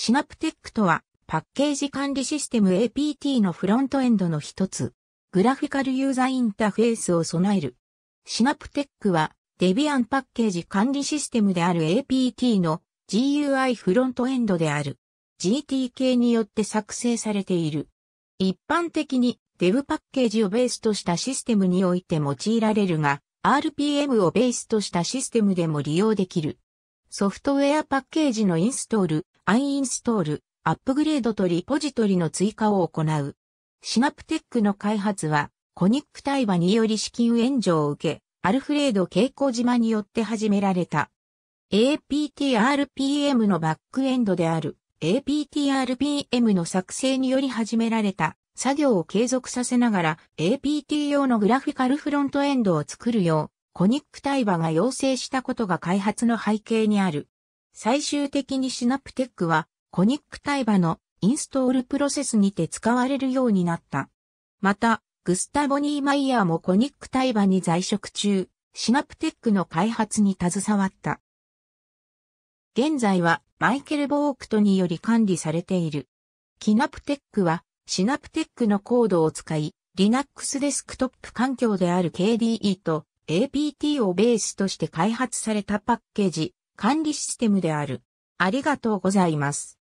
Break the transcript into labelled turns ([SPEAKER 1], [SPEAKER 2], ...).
[SPEAKER 1] シナプテックとは、パッケージ管理システム
[SPEAKER 2] APT のフロントエンドの一つ、グラフィカルユーザインターフェースを備える。シナプテックは、デビアンパッケージ管理システムである APT の GUI フロントエンドである GTK によって作成されている。一般的にデブパッケージをベースとしたシステムにおいて用いられるが、RPM をベースとしたシステムでも利用できる。ソフトウェアパッケージのインストール、アンインストール、アップグレードとリポジトリの追加を行う。シナプテックの開発は、コニック対話により資金援助を受け、アルフレード傾向島によって始められた。APTRPM のバックエンドである APTRPM の作成により始められた作業を継続させながら APT 用のグラフィカルフロントエンドを作るようコニック対話が要請したことが開発の背景にある。最終的にシナプテックはコニック対バのインストールプロセスにて使われるようになった。また、グスタボニー・マイヤーもコニック対バに在職中、シナプテックの開発に携わった。現在はマイケル・ボークトにより管理されている。キナプテックはシナプテックのコードを使い、Linux デスクトップ環境である KDE と APT をベースとして開発されたパッケージ管理システムである。
[SPEAKER 1] ありがとうございます。